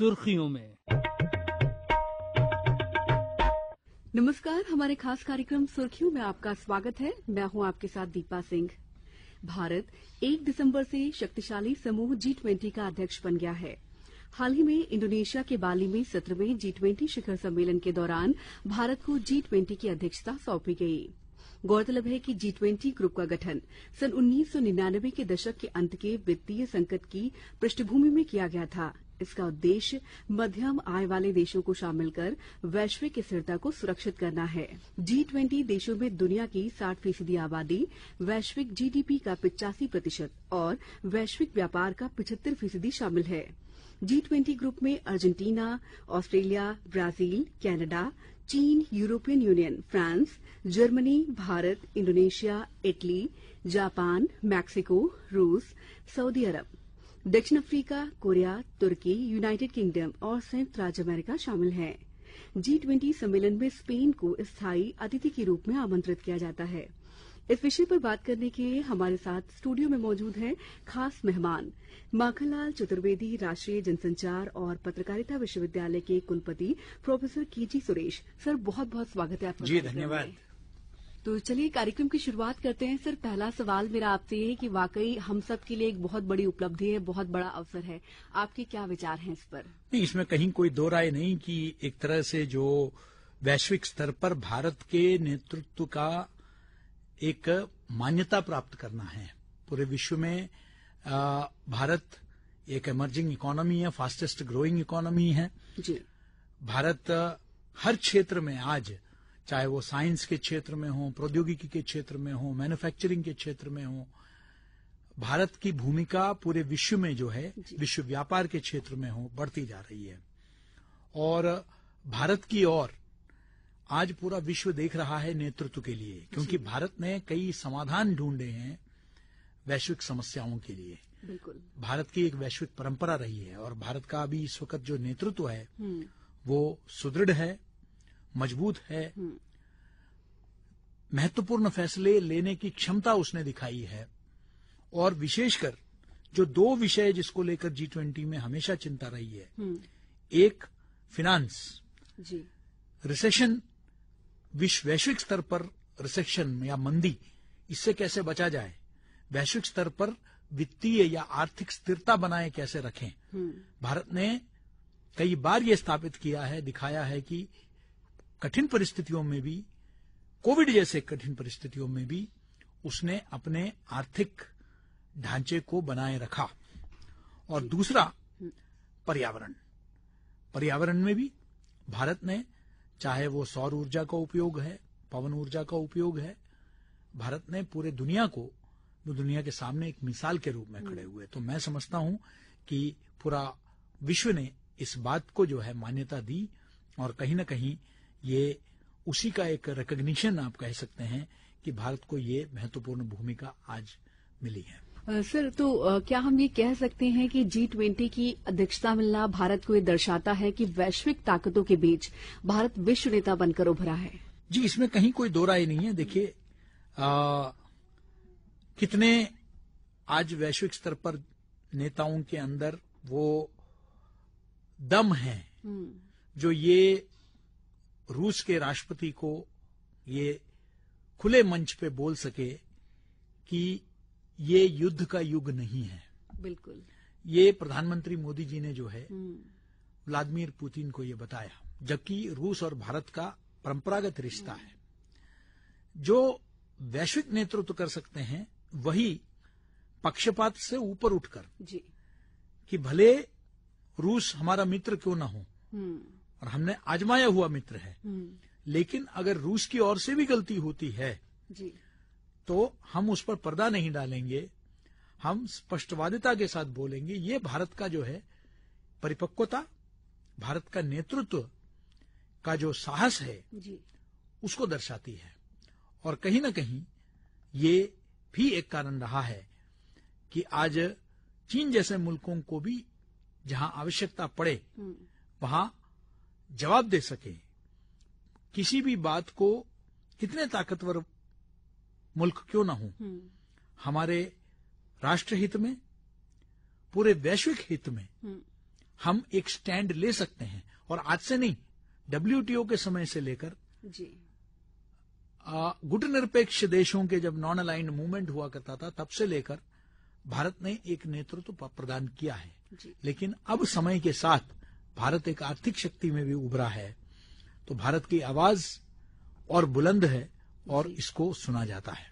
सुर्खियों में नमस्कार हमारे खास कार्यक्रम सुर्खियों में आपका स्वागत है मैं हूं आपके साथ दीपा सिंह भारत 1 दिसंबर से शक्तिशाली समूह जी ट्वेंटी का अध्यक्ष बन गया है हाल ही में इंडोनेशिया के बाली में सत्रहवें जी ट्वेंटी शिखर सम्मेलन के दौरान भारत को जी ट्वेंटी की अध्यक्षता सौंपी गई गौरतलब है कि जी ट्वेंटी ग्रुप का गठन सन 1999 के दशक के अंत के वित्तीय संकट की पृष्ठभूमि में किया गया था इसका उद्देश्य मध्यम आय वाले देशों को शामिल कर वैश्विक स्थिरता को सुरक्षित करना है जी ट्वेंटी देशों में दुनिया की साठ फीसदी आबादी वैश्विक जीडीपी का पिचासी प्रतिशत और वैश्विक व्यापार का पिछहत्तर फीसदी शामिल है जी ट्वेंटी ग्रुप में अर्जेंटीना ऑस्ट्रेलिया ब्राजील कनाडा चीन European Union France Germany Bharat Indonesia Italy Japan Mexico रूस सऊदी अरब दक्षिण अफ्रीका कोरिया तुर्की यूनाइटेड किंगडम और संयुक्त राज्य अमेरिका शामिल हैं जी ट्वेंटी सम्मेलन में स्पेन को स्थायी अतिथि के रूप में आमंत्रित किया जाता है इस विषय पर बात करने के लिए हमारे साथ स्टूडियो में मौजूद हैं खास मेहमान माखनलाल चतुर्वेदी राष्ट्रीय जनसंचार और पत्रकारिता विश्वविद्यालय के कुलपति प्रोफेसर कीजी सुरेश सर बहुत बहुत स्वागत है आपका जी धन्यवाद तो चलिए कार्यक्रम की शुरुआत करते हैं सर पहला सवाल मेरा आपसे ये है कि वाकई हम सब के लिए एक बहुत बड़ी उपलब्धि है बहुत बड़ा अवसर है आपके क्या विचार हैं इस पर नहीं इसमें कहीं कोई दो राय नहीं कि एक तरह से जो वैश्विक स्तर पर भारत के नेतृत्व का एक मान्यता प्राप्त करना है पूरे विश्व में भारत एक इमर्जिंग इकोनॉमी है फास्टेस्ट ग्रोइंग इकोनॉमी है जी। भारत हर क्षेत्र में आज चाहे वो साइंस के क्षेत्र में हो प्रौद्योगिकी के क्षेत्र में हो मैन्युफैक्चरिंग के क्षेत्र में हो भारत की भूमिका पूरे विश्व में जो है विश्व व्यापार के क्षेत्र में हो बढ़ती जा रही है और भारत की ओर आज पूरा विश्व देख रहा है नेतृत्व के लिए क्योंकि भारत ने कई समाधान ढूंढे हैं वैश्विक समस्याओं के लिए बिल्कुल भारत की एक वैश्विक परंपरा रही है और भारत का अभी इस वक्त जो नेतृत्व है हम्म। वो सुदृढ़ है मजबूत है हम्म। महत्वपूर्ण फैसले लेने की क्षमता उसने दिखाई है और विशेषकर जो दो विषय जिसको लेकर जी ट्वेंटी में हमेशा चिंता रही है हम्म। एक फिनांस रिसेशन विश्व वैश्विक स्तर पर रिसेशन या मंदी इससे कैसे बचा जाए वैश्विक स्तर पर वित्तीय या आर्थिक स्थिरता बनाए कैसे रखें हम्म। भारत ने कई बार ये स्थापित किया है दिखाया है कि कठिन परिस्थितियों में भी कोविड जैसे कठिन परिस्थितियों में भी उसने अपने आर्थिक ढांचे को बनाए रखा और दूसरा पर्यावरण पर्यावरण में भी भारत ने चाहे वो सौर ऊर्जा का उपयोग है पवन ऊर्जा का उपयोग है भारत ने पूरे दुनिया को दुनिया के सामने एक मिसाल के रूप में खड़े हम्म। हुए तो मैं समझता हूं कि पूरा विश्व ने इस बात को जो है मान्यता दी और कहीं ना कहीं ये उसी का एक रिकग्निशन आप कह सकते हैं कि भारत को ये महत्वपूर्ण भूमिका आज मिली है सर तो क्या हम ये कह सकते हैं कि जी ट्वेंटी की अध्यक्षता मिलना भारत को ये दर्शाता है कि वैश्विक ताकतों के बीच भारत विश्व नेता बनकर उभरा है जी इसमें कहीं कोई दो राय नहीं है देखिए कितने आज वैश्विक स्तर पर नेताओं के अंदर वो दम है हम्म। जो ये रूस के राष्ट्रपति को ये खुले मंच पे बोल सके कि ये युद्ध का युग नहीं है बिल्कुल ये प्रधानमंत्री मोदी जी ने जो है हम्म। व्लादिमीर पुतिन को ये बताया जबकि रूस और भारत का परंपरागत रिश्ता हम्म। है जो वैश्विक नेतृत्व कर सकते हैं वही पक्षपात से ऊपर उठकर जी कि भले रूस हमारा मित्र क्यों ना हो हम्म। और हमने आजमाया हुआ मित्र है हम्म। लेकिन अगर रूस की ओर से भी गलती होती है जी। तो हम उस पर पर्दा नहीं डालेंगे हम स्पष्टवादिता के साथ बोलेंगे ये भारत का जो है परिपक्वता भारत का नेतृत्व का जो साहस है जी। उसको दर्शाती है और कहीं ना कहीं ये भी एक कारण रहा है कि आज चीन जैसे मुल्कों को भी जहां आवश्यकता पड़े हम्म। वहां जवाब दे सके किसी भी बात को कितने ताकतवर मुल्क क्यों ना हो हम्म। हमारे राष्ट्र हित में पूरे वैश्विक हित में हम्म। हम एक स्टैंड ले सकते हैं और आज से नहीं डब्ल्यूटीओ के समय से लेकर गुट निरपेक्ष देशों के जब नॉन अलाइंड मूवमेंट हुआ करता था तब से लेकर भारत ने एक नेतृत्व तो प्रदान किया है लेकिन अब समय के साथ भारत एक आर्थिक शक्ति में भी उभरा है तो भारत की आवाज और बुलंद है और इसको सुना जाता है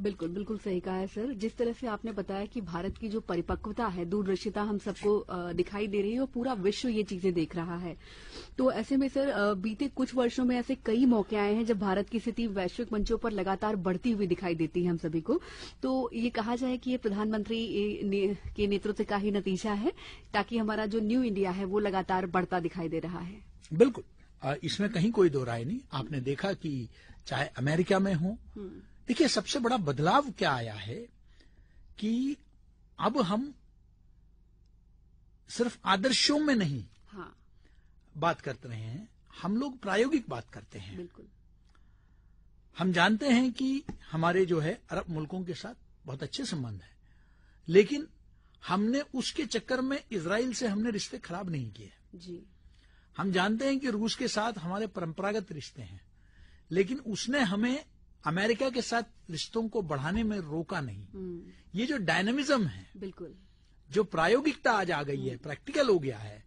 बिल्कुल बिल्कुल सही कहा है सर जिस तरह से आपने बताया कि भारत की जो परिपक्वता है दूरदृष्टिता हम सबको दिखाई दे रही है और पूरा विश्व ये चीजें देख रहा है तो ऐसे में सर बीते कुछ वर्षों में ऐसे कई मौके आए हैं जब भारत की स्थिति वैश्विक मंचों पर लगातार बढ़ती हुई दिखाई देती है हम सभी को तो ये कहा जाए कि ये प्रधानमंत्री के नेतृत्व का ही नतीजा है ताकि हमारा जो न्यू इंडिया है वो लगातार बढ़ता दिखाई दे रहा है बिल्कुल इसमें कहीं कोई दो राय नहीं आपने देखा कि चाहे अमेरिका में हो हम्म। देखिए सबसे बड़ा बदलाव क्या आया है कि अब हम सिर्फ आदर्शों में नहीं हाँ। बात करते रहे हैं हम लोग प्रायोगिक बात करते हैं बिल्कुल हम जानते हैं कि हमारे जो है अरब मुल्कों के साथ बहुत अच्छे संबंध है लेकिन हमने उसके चक्कर में इसराइल से हमने रिश्ते खराब नहीं किए जी हम जानते हैं कि रूस के साथ हमारे परंपरागत रिश्ते हैं लेकिन उसने हमें अमेरिका के साथ रिश्तों को बढ़ाने में रोका नहीं हम्म। ये जो डायनामिज्म है बिल्कुल जो प्रायोगिकता आज आ गई है प्रैक्टिकल हो गया है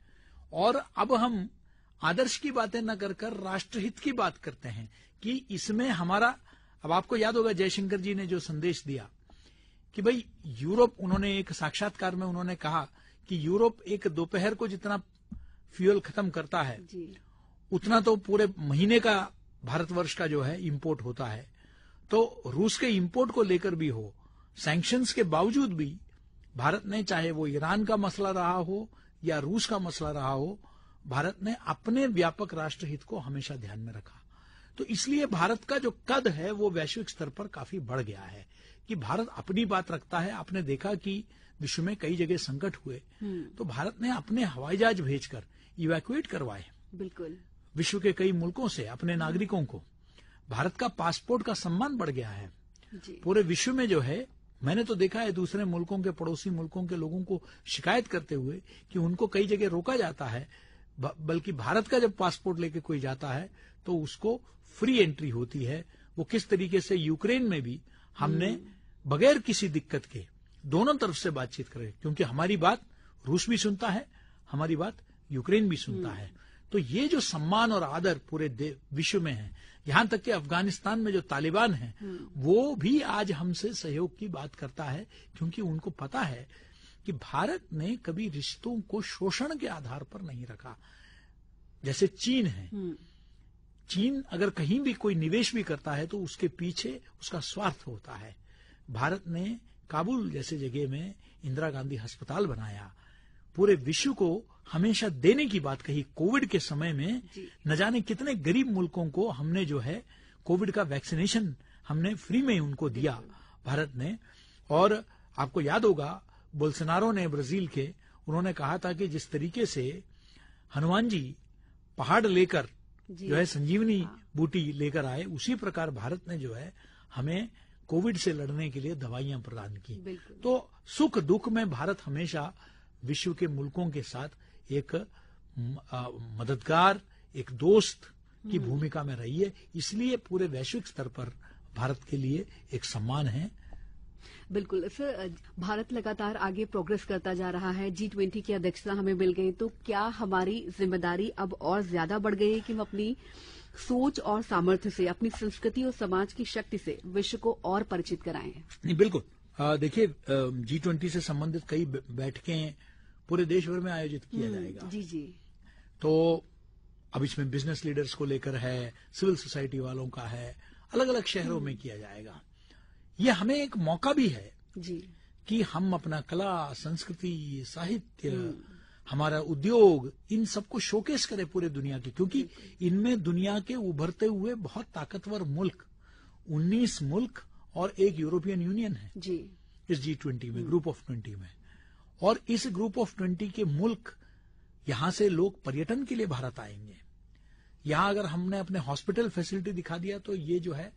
और अब हम आदर्श की बातें न कर कर राष्ट्रहित की बात करते हैं कि इसमें हमारा अब आपको याद होगा जयशंकर जी ने जो संदेश दिया कि भाई यूरोप उन्होंने एक साक्षात्कार में उन्होंने कहा कि यूरोप एक दोपहर को जितना फ्यूल खत्म करता है उतना तो पूरे महीने का भारतवर्ष का जो है इम्पोर्ट होता है तो रूस के इंपोर्ट को लेकर भी हो सैंक्शंस के बावजूद भी भारत ने चाहे वो ईरान का मसला रहा हो या रूस का मसला रहा हो भारत ने अपने व्यापक राष्ट्रहित को हमेशा ध्यान में रखा तो इसलिए भारत का जो कद है वो वैश्विक स्तर पर काफी बढ़ गया है कि भारत अपनी बात रखता है आपने देखा कि विश्व में कई जगह संकट हुए हम्म। तो भारत ने अपने हवाई जहाज भेजकर इवैक्यूएट करवाए बिल्कुल विश्व के कई मुल्कों से अपने नागरिकों को भारत का पासपोर्ट का सम्मान बढ़ गया है पूरे विश्व में जो है मैंने तो देखा है दूसरे मुल्कों के पड़ोसी मुल्कों के लोगों को शिकायत करते हुए कि उनको कई जगह रोका जाता है बल्कि भारत का जब पासपोर्ट लेके कोई जाता है तो उसको फ्री एंट्री होती है वो किस तरीके से यूक्रेन में भी हमने हम्म। बगैर किसी दिक्कत के दोनों तरफ से बातचीत करें क्योंकि हमारी बात रूस भी सुनता है हमारी बात यूक्रेन भी सुनता हम्म। है तो ये जो सम्मान और आदर पूरे विश्व में है यहां तक कि अफगानिस्तान में जो तालिबान है हम्म। वो भी आज हमसे सहयोग की बात करता है क्योंकि उनको पता है कि भारत ने कभी रिश्तों को शोषण के आधार पर नहीं रखा जैसे चीन है हम्म। चीन अगर कहीं भी कोई निवेश भी करता है तो उसके पीछे उसका स्वार्थ होता है भारत ने काबुल जैसे जगह में इंदिरा गांधी अस्पताल बनाया पूरे विश्व को हमेशा देने की बात कही कोविड के समय में न जाने कितने गरीब मुल्कों को हमने जो है कोविड का वैक्सीनेशन हमने फ्री में उनको दिया भारत ने और आपको याद होगा बोलसनारो ने ब्राजील के उन्होंने कहा था कि जिस तरीके से हनुमान जी पहाड़ लेकर जो है संजीवनी हाँ। बूटी लेकर आए उसी प्रकार भारत ने जो है हमें कोविड से लड़ने के लिए दवाइयां प्रदान की तो सुख दुख में भारत हमेशा विश्व के मुल्कों के साथ एक मददगार एक दोस्त की हम्म। भूमिका में रही है इसलिए पूरे वैश्विक स्तर पर भारत के लिए एक सम्मान है बिल्कुल सर भारत लगातार आगे प्रोग्रेस करता जा रहा है जी ट्वेंटी की अध्यक्षता हमें मिल गई तो क्या हमारी जिम्मेदारी अब और ज्यादा बढ़ गई है कि हम अपनी सोच और सामर्थ्य से अपनी संस्कृति और समाज की शक्ति से विश्व को और परिचित कराएं नहीं बिल्कुल देखिए जी ट्वेंटी से संबंधित कई बैठकें पूरे देश भर में आयोजित किया हम्म, जाएगा जी जी तो अब इसमें बिजनेस लीडर्स को लेकर है सिविल सोसाइटी वालों का है अलग अलग शहरों में हम्म। किया जाएगा ये हमें एक मौका भी है जी कि हम अपना कला संस्कृति साहित्य हम्म। हमारा उद्योग इन सबको शोकेस करें पूरे दुनिया के क्योंकि इनमें दुनिया के उभरते हुए बहुत ताकतवर मुल्क 19 मुल्क और एक यूरोपियन यूनियन है जी इस जी ट्वेंटी में ग्रुप ऑफ ट्वेंटी में और इस ग्रुप ऑफ ट्वेंटी के मुल्क यहां से लोग पर्यटन के लिए भारत आएंगे यहां अगर हमने अपने हॉस्पिटल फैसिलिटी दिखा दिया तो ये जो है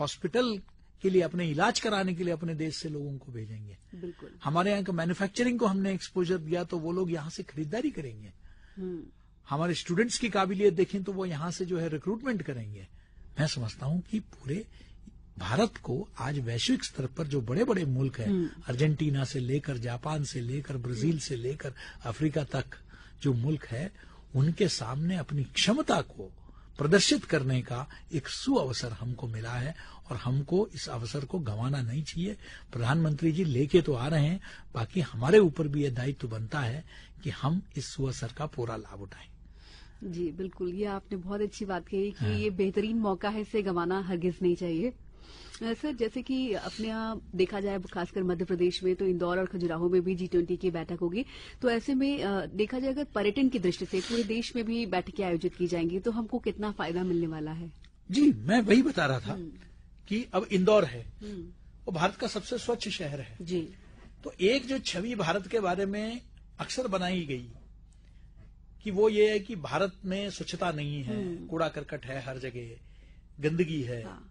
हॉस्पिटल के लिए अपने इलाज कराने के लिए अपने देश से लोगों को भेजेंगे बिल्कुल हमारे यहाँ के मैन्युफैक्चरिंग को हमने एक्सपोजर दिया तो वो लोग यहाँ से खरीदारी करेंगे हम्म। हमारे स्टूडेंट्स की काबिलियत देखें तो वो यहाँ से जो है रिक्रूटमेंट करेंगे मैं समझता हूँ कि पूरे भारत को आज वैश्विक स्तर पर जो बड़े बड़े मुल्क हैं हम्म। अर्जेंटीना से लेकर जापान से लेकर ब्राजील से लेकर अफ्रीका तक जो मुल्क है उनके सामने अपनी क्षमता को प्रदर्शित करने का एक सु अवसर हमको मिला है और हमको इस अवसर को गंवाना नहीं चाहिए प्रधानमंत्री जी लेके तो आ रहे हैं बाकी हमारे ऊपर भी यह दायित्व बनता है कि हम इस सुअवसर का पूरा लाभ उठाएं जी बिल्कुल ये आपने बहुत अच्छी बात कही कि हाँ। ये बेहतरीन मौका है इसे गंवाना हरगिज नहीं चाहिए सर जैसे कि अपने यहाँ देखा जाए खासकर मध्य प्रदेश में तो इंदौर और खजुराहो में भी जी ट्वेंटी की बैठक होगी तो ऐसे में देखा जाए अगर पर्यटन की दृष्टि से पूरे देश में भी बैठकें आयोजित की जाएंगी तो हमको कितना फायदा मिलने वाला है जी मैं वही बता रहा था हम्म। कि अब इंदौर है हम्म। वो भारत का सबसे स्वच्छ शहर है जी तो एक जो छवि भारत के बारे में अक्सर बनाई गई कि वो ये है कि भारत में स्वच्छता नहीं है हम्म। कूड़ा करकट है हर जगह गंदगी है हाँ।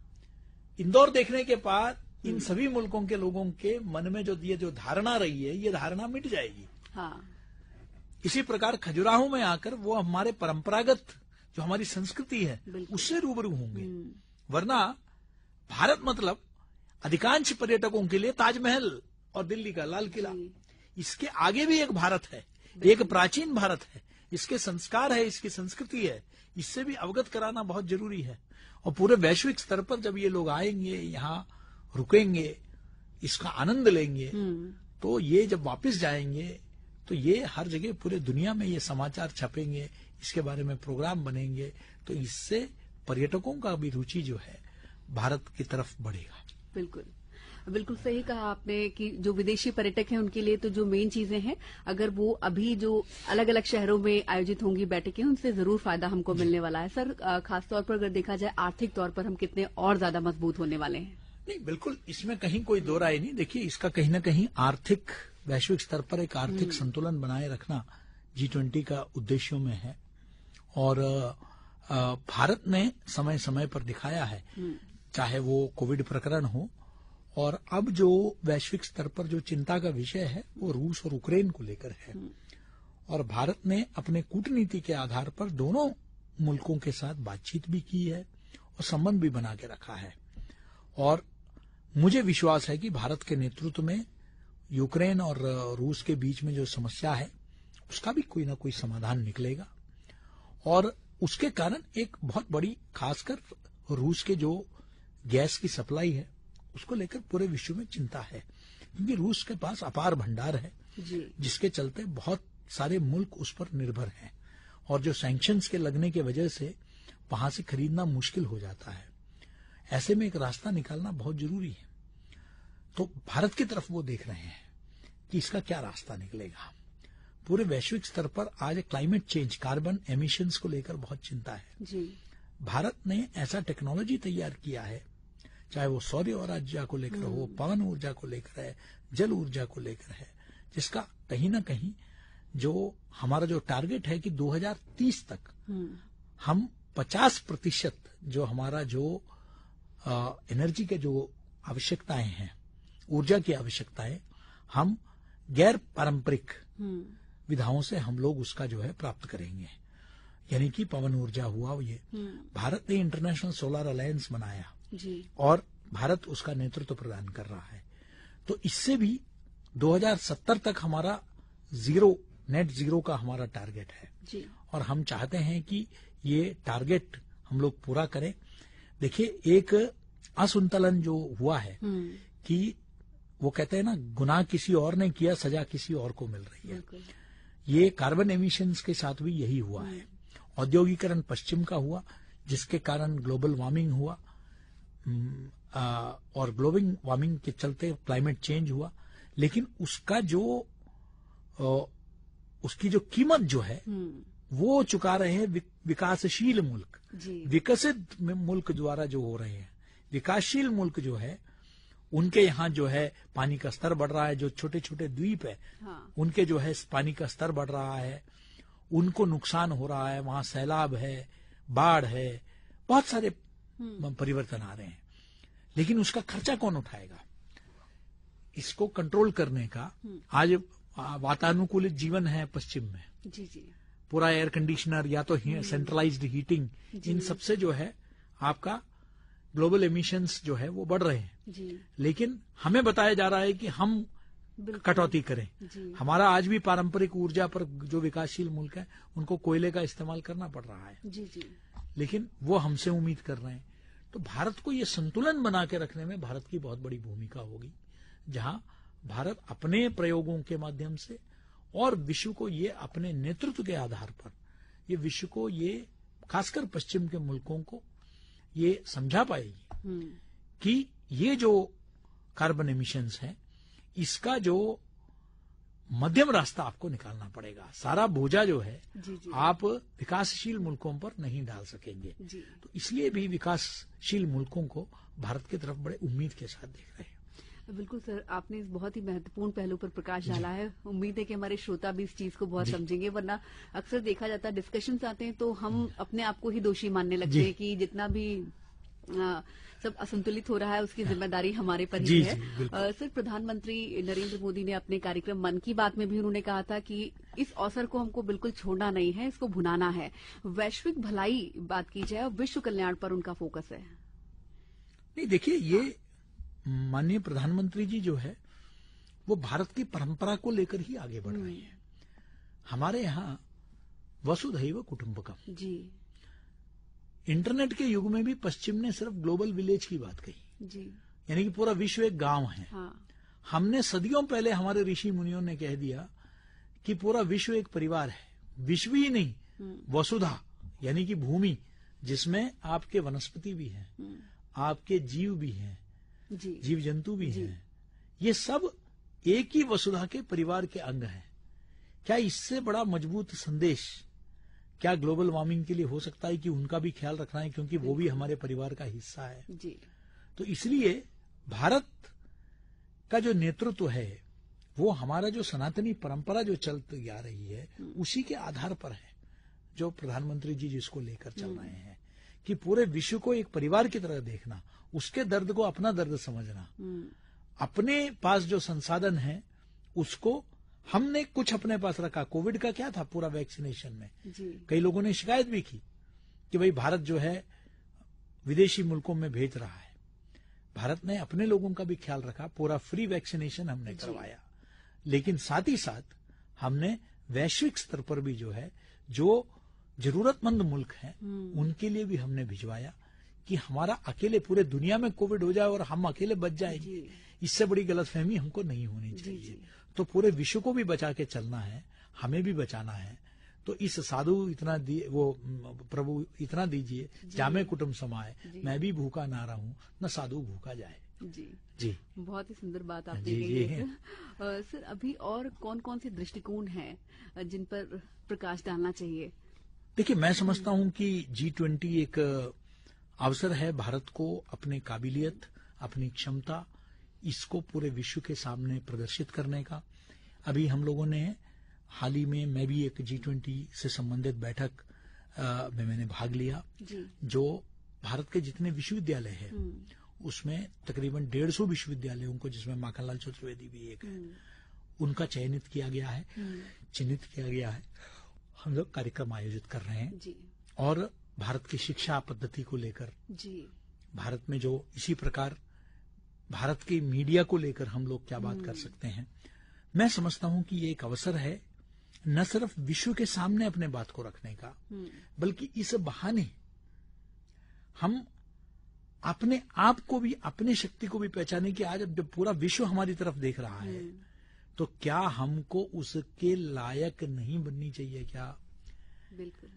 इंदौर देखने के बाद इन हम्म। सभी मुल्कों के लोगों के मन में जो ये जो धारणा रही है ये धारणा मिट जाएगी हाँ। इसी प्रकार खजुराहो में आकर वो हमारे परंपरागत जो हमारी संस्कृति है उससे रूबरू होंगे हम्म। वरना भारत मतलब अधिकांश पर्यटकों के लिए ताजमहल और दिल्ली का लाल किला इसके आगे भी एक भारत है एक प्राचीन भारत है इसके संस्कार है इसकी संस्कृति है इससे भी अवगत कराना बहुत जरूरी है और पूरे वैश्विक स्तर पर जब ये लोग आएंगे यहाँ रुकेंगे इसका आनंद लेंगे हम्म। तो ये जब वापस जाएंगे तो ये हर जगह पूरे दुनिया में ये समाचार छपेंगे इसके बारे में प्रोग्राम बनेंगे तो इससे पर्यटकों का भी रुचि जो है भारत की तरफ बढ़ेगा बिल्कुल बिल्कुल सही कहा आपने कि जो विदेशी पर्यटक हैं उनके लिए तो जो मेन चीजें हैं अगर वो अभी जो अलग अलग शहरों में आयोजित होंगी बैठकें उनसे जरूर फायदा हमको मिलने वाला है सर खासतौर पर अगर देखा जाए आर्थिक तौर पर हम कितने और ज्यादा मजबूत होने वाले हैं नहीं बिल्कुल इसमें कहीं कोई दो राय नहीं देखिए इसका कहीं ना कहीं आर्थिक वैश्विक स्तर पर एक आर्थिक हम्म। संतुलन बनाए रखना जी ट्वेंटी का उद्देश्यों में है और भारत ने समय समय पर दिखाया है हम्म। चाहे वो कोविड प्रकरण हो और अब जो वैश्विक स्तर पर जो चिंता का विषय है वो रूस और यूक्रेन को लेकर है हम्म। और भारत ने अपने कूटनीति के आधार पर दोनों मुल्कों के साथ बातचीत भी की है और संबंध भी बना के रखा है और मुझे विश्वास है कि भारत के नेतृत्व में यूक्रेन और रूस के बीच में जो समस्या है उसका भी कोई ना कोई समाधान निकलेगा और उसके कारण एक बहुत बड़ी खासकर रूस के जो गैस की सप्लाई है उसको लेकर पूरे विश्व में चिंता है क्योंकि रूस के पास अपार भंडार है जिसके चलते बहुत सारे मुल्क उस पर निर्भर हैं और जो सैंक्शंस के लगने की वजह से वहां से खरीदना मुश्किल हो जाता है ऐसे में एक रास्ता निकालना बहुत जरूरी है तो भारत की तरफ वो देख रहे हैं कि इसका क्या रास्ता निकलेगा पूरे वैश्विक स्तर पर आज क्लाइमेट चेंज कार्बन एमिशंस को लेकर बहुत चिंता है जी। भारत ने ऐसा टेक्नोलॉजी तैयार किया है चाहे वो सौर्य और ऊर्जा को लेकर हो हम्म। पवन ऊर्जा को लेकर है जल ऊर्जा को लेकर है जिसका कहीं ना कहीं जो हमारा जो टारगेट है कि 2030 तक हम्म। हम 50 प्रतिशत जो हमारा जो आ, एनर्जी के जो आवश्यकताएं हैं ऊर्जा की आवश्यकताएं हम गैर पारंपरिक हम्म। विधाओं से हम लोग उसका जो है प्राप्त करेंगे यानी कि पवन ऊर्जा हुआ ये भारत ने इंटरनेशनल सोलर अलायंस बनाया और भारत उसका नेतृत्व प्रदान कर रहा है तो इससे भी 2070 तक हमारा जीरो नेट जीरो का हमारा टारगेट है जी। और हम चाहते हैं कि ये टारगेट हम लोग पूरा करें देखिए एक असंतुलन जो हुआ है हम्म। कि वो कहते हैं ना गुनाह किसी और ने किया सजा किसी और को मिल रही है ये कार्बन एमिशंस के साथ भी यही हुआ हम्म। है औद्योगिकरण पश्चिम का हुआ जिसके कारण ग्लोबल वार्मिंग हुआ हम्म, और ग्लोबल वार्मिंग के चलते क्लाइमेट चेंज हुआ लेकिन उसका जो उसकी जो कीमत जो है हम्म। वो चुका रहे हैं विकासशील मुल्क विकसित मुल्क द्वारा जो हो रहे हैं विकासशील मुल्क जो है उनके यहाँ जो है पानी का स्तर बढ़ रहा है जो छोटे छोटे द्वीप है हाँ। उनके जो है पानी का स्तर बढ़ रहा है उनको नुकसान हो रहा है वहां सैलाब है बाढ़ है बहुत सारे हम्म। परिवर्तन आ रहे हैं लेकिन उसका खर्चा कौन उठाएगा इसको कंट्रोल करने का हम्म। आज वातानुकूलित जीवन है पश्चिम में जी जी पूरा एयर कंडीशनर या तो सेंट्रलाइज्ड हीटिंग हम्म। इन सबसे जो है आपका ग्लोबल एमिशंस जो है वो बढ़ रहे हैं जी। लेकिन हमें बताया जा रहा है कि हम कटौती करें हमारा आज भी पारंपरिक ऊर्जा पर जो विकासशील मुल्क है उनको कोयले का इस्तेमाल करना पड़ रहा है जी जी लेकिन वो हमसे उम्मीद कर रहे हैं तो भारत को ये संतुलन बना के रखने में भारत की बहुत बड़ी भूमिका होगी जहां भारत अपने प्रयोगों के माध्यम से और विश्व को ये अपने नेतृत्व के आधार पर ये विश्व को ये खासकर पश्चिम के मुल्कों को ये समझा पाएगी हम्म। कि ये जो कार्बन एमिशंस है इसका जो मध्यम रास्ता आपको निकालना पड़ेगा सारा बोझा जो है जी जी। आप विकासशील मुल्कों पर नहीं डाल सकेंगे तो इसलिए भी विकासशील मुल्कों को भारत की तरफ बड़े उम्मीद के साथ देख रहे हैं बिल्कुल सर आपने इस बहुत ही महत्वपूर्ण पहलू पर प्रकाश डाला है उम्मीद है कि हमारे श्रोता भी इस चीज को बहुत समझेंगे वरना अक्सर देखा जाता है डिस्कशन आते हैं तो हम अपने आप को ही दोषी मानने लगते हैं कि जितना भी सब असंतुलित हो रहा है उसकी हाँ। जिम्मेदारी हमारे पर ही है सर प्रधानमंत्री नरेंद्र मोदी ने अपने कार्यक्रम मन की बात में भी उन्होंने कहा था कि इस अवसर को हमको बिल्कुल छोड़ना नहीं है इसको भुनाना है वैश्विक भलाई बात की जाए और विश्व कल्याण पर उनका फोकस है नहीं देखिए ये माननीय प्रधानमंत्री जी जो है वो भारत की परंपरा को लेकर ही आगे बढ़ रहे हम्म। हैं हमारे यहाँ वसुधैव कुटुंबकम जी इंटरनेट के युग में भी पश्चिम ने सिर्फ ग्लोबल विलेज की बात कही जी यानी कि पूरा विश्व एक गांव है हाँ। हमने सदियों पहले हमारे ऋषि मुनियों ने कह दिया कि पूरा विश्व एक परिवार है विश्व ही नहीं हम्म। वसुधा यानी कि भूमि जिसमें आपके वनस्पति भी हैं हम्म। आपके जीव भी हैं जी, जीव जंतु भी हैं ये सब एक ही वसुधा के परिवार के अंग हैं क्या इससे बड़ा मजबूत संदेश क्या ग्लोबल वार्मिंग के लिए हो सकता है कि उनका भी ख्याल रखना है क्योंकि वो भी हमारे परिवार का हिस्सा है जी तो इसलिए भारत का जो नेतृत्व है वो हमारा जो सनातनी परंपरा जो चलती आ रही है हम्म। उसी के आधार पर है जो प्रधानमंत्री जी जिसको लेकर चल हम्म। रहे हैं कि पूरे विश्व को एक परिवार की तरह देखना उसके दर्द को अपना दर्द समझना हम्म। अपने पास जो संसाधन है उसको हमने कुछ अपने पास रखा कोविड का क्या था पूरा वैक्सीनेशन में कई लोगों ने शिकायत भी की कि भाई भारत जो है विदेशी मुल्कों में भेज रहा है भारत ने अपने लोगों का भी ख्याल रखा पूरा फ्री वैक्सीनेशन हमने करवाया लेकिन साथ ही साथ हमने वैश्विक स्तर पर भी जो है जो जरूरतमंद मुल्क हैं हम्म। उनके लिए भी हमने भिजवाया कि हमारा अकेले पूरे दुनिया में कोविड हो जाए और हम अकेले बच जाएंगे इससे बड़ी गलतफहमी हमको नहीं होनी चाहिए तो पूरे विश्व को भी बचा के चलना है हमें भी बचाना है तो इस साधु इतना दिए वो प्रभु इतना दीजिए जामे कुटुम समाये मैं भी भूखा ना रहूं न साधु भूखा जाए जी जी बहुत ही सुंदर बात आपने जी है सर सर अभी और कौन कौन से दृष्टिकोण हैं जिन पर प्रकाश डालना चाहिए देखिए मैं समझता हूं कि जी ट्वेंटी एक अवसर है भारत को अपने काबिलियत अपनी क्षमता इसको पूरे विश्व के सामने प्रदर्शित करने का अभी हम लोगों ने हाल ही में मैं भी एक जी ट्वेंटी से संबंधित बैठक में मैंने भाग लिया जो भारत के जितने विश्वविद्यालय हैं हम्म। उसमें तकरीबन डेढ़ सौ विश्वविद्यालयों को जिसमें माखनलाल चतुर्वेदी भी एक है हम्म। उनका चयनित किया गया है हम्म। चिन्हित किया गया है हम लोग कार्यक्रम आयोजित कर रहे हैं और भारत की शिक्षा पद्धति को लेकर भारत में जो इसी प्रकार भारत के मीडिया को लेकर हम लोग क्या बात कर हम्म। सकते हैं मैं समझता हूं कि ये एक अवसर है न सिर्फ विश्व के सामने अपने बात को रखने का हम्म। बल्कि इस बहाने हम अपने आप को भी अपने शक्ति को भी पहचाने की आज जब पूरा विश्व हमारी तरफ देख रहा है हम्म। तो क्या हमको उसके लायक नहीं बननी चाहिए क्या बिल्कुल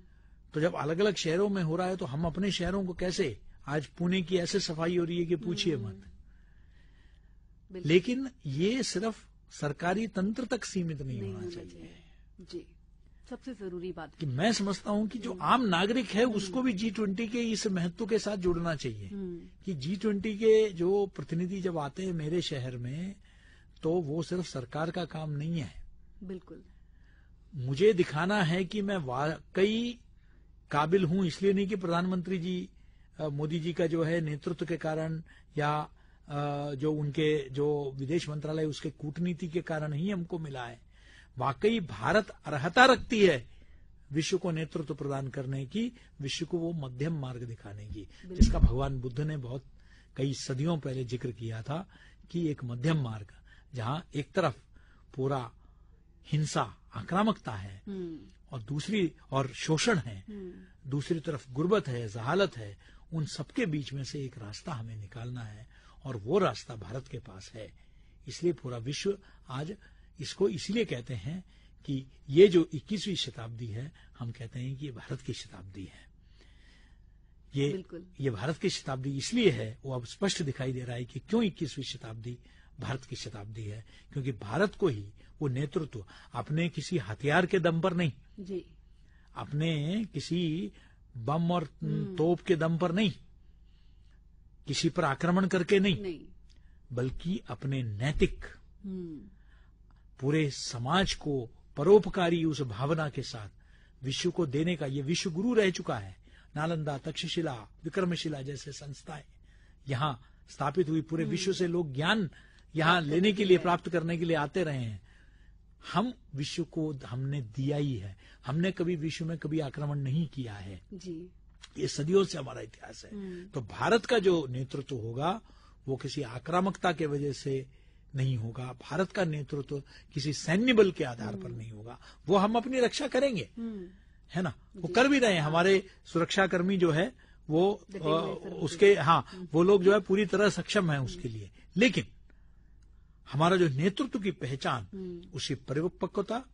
तो जब अलग अलग शहरों में हो रहा है तो हम अपने शहरों को कैसे आज पुणे की ऐसे सफाई हो रही है कि पूछिए मत लेकिन ये सिर्फ सरकारी तंत्र तक सीमित नहीं, नहीं होना चाहिए जी सबसे जरूरी बात कि मैं समझता हूँ कि जो हम्म। आम नागरिक है हम्म। उसको भी जी ट्वेंटी के इस महत्व के साथ जुड़ना चाहिए हम्म। कि जी ट्वेंटी के जो प्रतिनिधि जब आते हैं मेरे शहर में तो वो सिर्फ सरकार का काम नहीं है बिल्कुल मुझे दिखाना है कि मैं वाकई काबिल हूं इसलिए नहीं कि प्रधानमंत्री जी मोदी जी का जो है नेतृत्व के कारण या जो उनके जो विदेश मंत्रालय उसके कूटनीति के कारण ही हमको मिला है वाकई भारत अर्हता रखती है विश्व को नेतृत्व प्रदान करने की विश्व को वो मध्यम मार्ग दिखाने की जिसका भगवान बुद्ध ने बहुत कई सदियों पहले जिक्र किया था कि एक मध्यम मार्ग जहां एक तरफ पूरा हिंसा आक्रामकता है हम्म। और दूसरी और शोषण है हम्म। दूसरी तरफ गुर्बत है जहालत है उन सबके बीच में से एक रास्ता हमें निकालना है और वो रास्ता भारत के पास है इसलिए पूरा विश्व आज इसको इसलिए कहते हैं कि ये जो 21वीं शताब्दी है हम कहते हैं कि ये भारत की शताब्दी है ये ये भारत की शताब्दी इसलिए है वो अब स्पष्ट दिखाई दे रहा है कि क्यों 21वीं शताब्दी भारत की शताब्दी है क्योंकि भारत को ही वो नेतृत्व अपने किसी हथियार के दम पर नहीं जी अपने किसी बम और हम्म। तोप के दम पर नहीं किसी पर आक्रमण करके नहीं, नहीं। बल्कि अपने नैतिक हम्म। पूरे समाज को परोपकारी उस भावना के साथ विश्व को देने का ये विश्व गुरु रह चुका है नालंदा तक्षशिला विक्रमशिला जैसे संस्थाएं यहाँ स्थापित हुई पूरे हम्म। विश्व से लोग ज्ञान यहाँ लेने के लिए प्राप्त करने के लिए आते रहे हैं हम विश्व को हमने दिया ही है हमने कभी विश्व में कभी आक्रमण नहीं किया है जी ये सदियों से हमारा इतिहास है हम्म। तो भारत का जो नेतृत्व होगा वो किसी आक्रामकता के वजह से नहीं होगा भारत का नेतृत्व तो किसी सैन्य बल के आधार पर हम्म। नहीं होगा वो हम अपनी रक्षा करेंगे हम्म। है ना वो कर भी रहे हैं हमारे सुरक्षाकर्मी जो है वो आ, उसके हाँ वो लोग जो है पूरी तरह सक्षम है उसके लिए लेकिन हमारा जो नेतृत्व की पहचान उसी परिपक्वता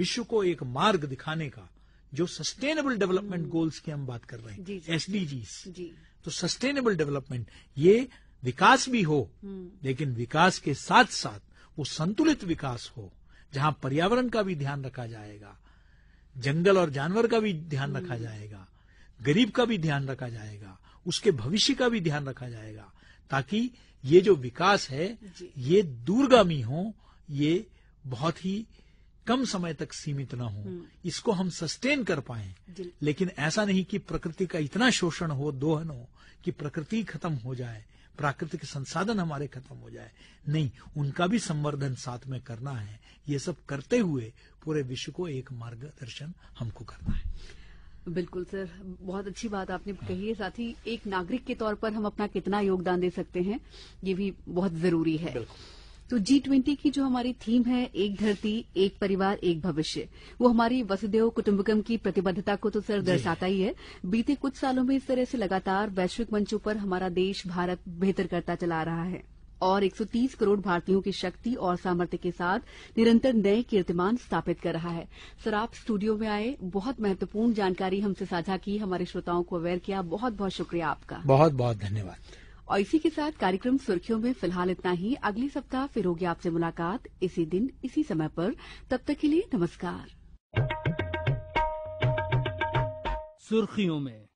विश्व को एक मार्ग दिखाने का जो सस्टेनेबल डेवलपमेंट गोल्स की हम बात कर रहे हैं एसडीजी तो सस्टेनेबल डेवलपमेंट ये विकास भी हो हम्म। लेकिन विकास के साथ साथ वो संतुलित विकास हो जहां पर्यावरण का भी ध्यान रखा जाएगा जंगल और जानवर का भी ध्यान रखा हम्म। जाएगा गरीब का भी ध्यान रखा जाएगा उसके भविष्य का भी ध्यान रखा जाएगा ताकि ये जो विकास है ये दूरगामी हो ये बहुत ही कम समय तक सीमित ना हो हम्म। इसको हम सस्टेन कर पाए लेकिन ऐसा नहीं कि प्रकृति का इतना शोषण हो दोहन हो कि प्रकृति खत्म हो जाए प्राकृतिक संसाधन हमारे खत्म हो जाए नहीं उनका भी संवर्धन साथ में करना है ये सब करते हुए पूरे विश्व को एक मार्गदर्शन हमको करना है बिल्कुल सर बहुत अच्छी बात आपने कही है साथ ही एक नागरिक के तौर पर हम अपना कितना योगदान दे सकते हैं ये भी बहुत जरूरी है तो जी ट्वेंटी की जो हमारी थीम है एक धरती एक परिवार एक भविष्य वो हमारी वसुदेव कुटुम्बकम की प्रतिबद्धता को तो सर दर्शाता ही है बीते कुछ सालों में इस तरह से लगातार वैश्विक मंचों पर हमारा देश भारत बेहतर करता चला रहा है और 130 करोड़ भारतीयों की शक्ति और सामर्थ्य के साथ निरंतर नए कीर्तिमान स्थापित कर रहा है सर आप स्टूडियो में आए बहुत महत्वपूर्ण जानकारी हमसे साझा की हमारे श्रोताओं को अवेयर किया बहुत बहुत शुक्रिया आपका बहुत बहुत धन्यवाद और इसी के साथ कार्यक्रम सुर्खियों में फिलहाल इतना ही अगले सप्ताह फिर होगी आपसे मुलाकात इसी दिन इसी समय पर तब तक के लिए नमस्कार सुर्खियों में